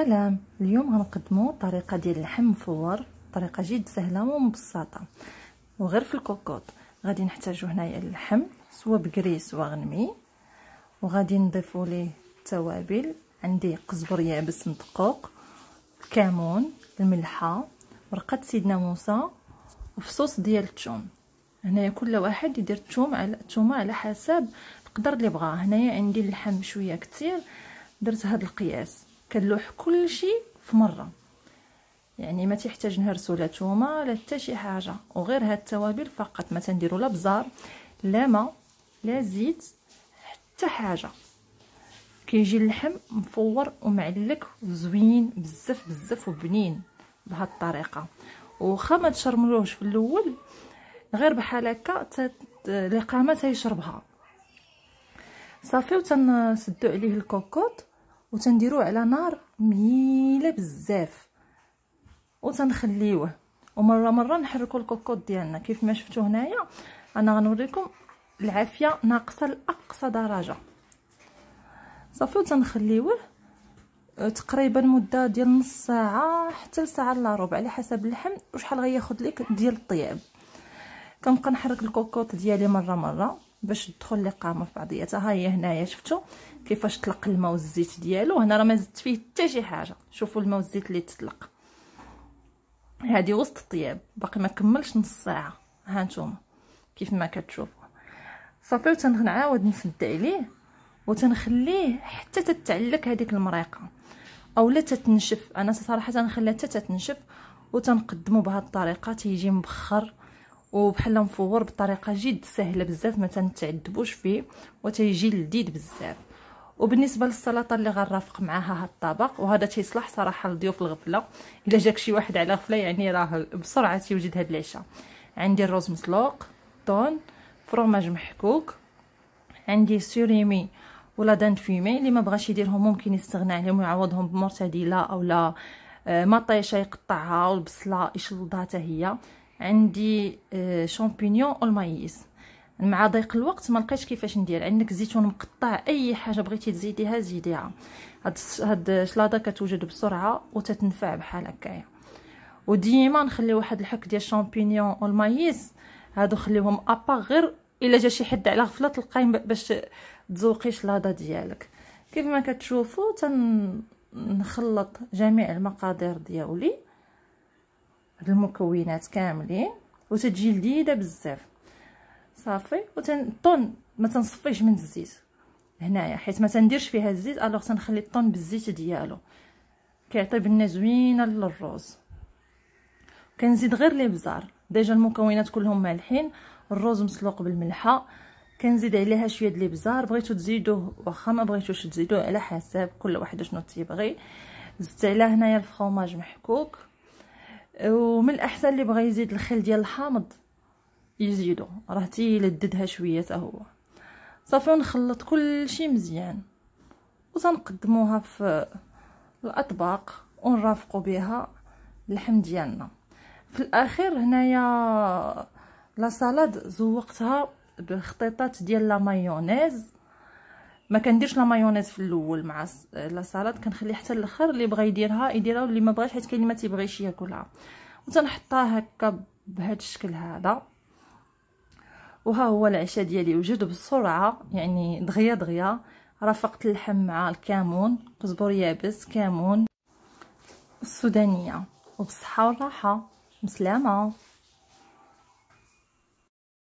السلام اليوم غنقدمو طريقه ديال اللحم مفور طريقه جد سهله ومبسطه وغير في الكوكوط غادي نحتاجو هنايا اللحم سوا بكري سوا غنمي وغادي نضيفو ليه التوابل عندي قزبر يابس مدقوق الكمون الملحه ورقه سيدنا موسى وفصوص ديال الثوم هنايا كل واحد يدير الثوم على الثومه على حسب القدر اللي بغاه هنايا عندي اللحم شويه كتير درت هاد القياس كنلوح كلشي في مره يعني ما تحتاج نهرسو لا تومه لا حتى شي حاجه وغير هاد التوابل فقط ما تنديرو لا بزار لا ما لا زيت حتى حاجه كيجي اللحم مفور ومعلك وزوين بزاف بزاف وبنين بهاد الطريقه وخا ما تشرملوش في الاول غير بحال هكا الاقامه تيشربها صافي وتنسدو عليه الكوكوط وتنديروه على نار مهيله بزاف وتنخليوه ومره مره نحركو الكوكوط ديالنا كيف ما شفتوا هنايا انا غنوريكم العافيه ناقصه لاقصى درجه صافي وتنخليوه آه، تقريبا مده ديال نص ساعه حتى لساعه الا ربع على حسب اللحم وشحال غياخد لك ديال الطياب كنبقى نحرك الكوكوط ديالي مره مره باش تدخل الاقامه في بعضياتها ها هي هنايا شفتوا كيفاش طلق الماء والزيت ديالو هنا راه ما زدت فيه حتى شي حاجه شوفوا الماء والزيت اللي تطلق هذه وسط الطياب باقي ما كملش نص ساعه ها نتوما كيف ما كتشوفوا صافي وتنعاود نسد عليه وتنخليه حتى تتعلق هذيك المريقه اولا تتنشف انا صراحه تنخليها حتى تتنشف وتنقدمو بهاد الطريقه تيجي مبخر وبحال مفور بطريقه جد سهله بزاف ما تنتعذبوش فيه وتيجي لذيذ بزاف وبالنسبه للسلطه اللي غنرافق معاها هاد الطبق وهذا تيصلح صراحه لضيوف الغفله الا جاك شي واحد على غفله يعني راه بسرعه تيوجد هاد العشاء عندي الرز مسلوق طون فرماج محكوك عندي سوريمي ولا دان فيمي اللي ما بغاش يديرهم ممكن يستغنى عليهم ويعوضهم بمرتديله اولا آه، مطيشه يقطعها والبصله يشلضها حتى هي عندي آه، شامبينيون والمايز مع ضيق الوقت ما لقيتش كيفاش ندير عندك زيتون مقطع اي حاجه بغيتي تزيديها زيديها هاد هاد الشلاضه كتوجد بسرعه وتتنفع بحال هكايا وديما نخلي واحد الحك ديال الشامبينيون والمايز هادو خليهم ابا غير الا جا شي حد على غفله تلقاي باش تزوقي الشلاضه ديالك كيف ما كتشوفوا تنخلط جميع المقادير ديالي هاد المكونات كاملين وتتجي لذيذه بزاف صافي وتنطن ما تنصفيش من الزيت هنايا حيت ما تنديرش فيها الزيت الوغ تنخلي الطون بالزيت ديالو كيعطي بنه زوينه للروز كنزيد غير الابزار ديجا المكونات كلهم مالحين الروز مسلوق بالملحه كنزيد عليها شويه د الابزار بغيتو تزيدوه واخا ما بغيتوش تزيدوه على حساب كل واحد شنو تيبغي زدت عليها هنايا الفرماج محكوك و ومن الاحسن اللي بغى يزيد الخيل ديال الحامض يزيدو راه تيلددها شويه حتى هو صافي ونخلط كلشي مزيان وتنقدموها في الاطباق ونرافقوا بها اللحم ديالنا في الاخير هنايا لا سالاد زوقتها بخطيطات ديال لا مايونيز ما كنديرش لا مايونيز في الاول مع لا سالاد كنخلي حتى الاخر اللي بغى يديرها يديرها واللي ما بغاش حيت كاين اللي ما تيبغيش ياكلها وتنحطها هكا بهذا الشكل هذا وها هو العشاء ديالي وجد بسرعه يعني دغيا دغيا رافقت اللحم مع الكامون قزبر يابس كامون السودانيه وبصحه وراحه مسلامه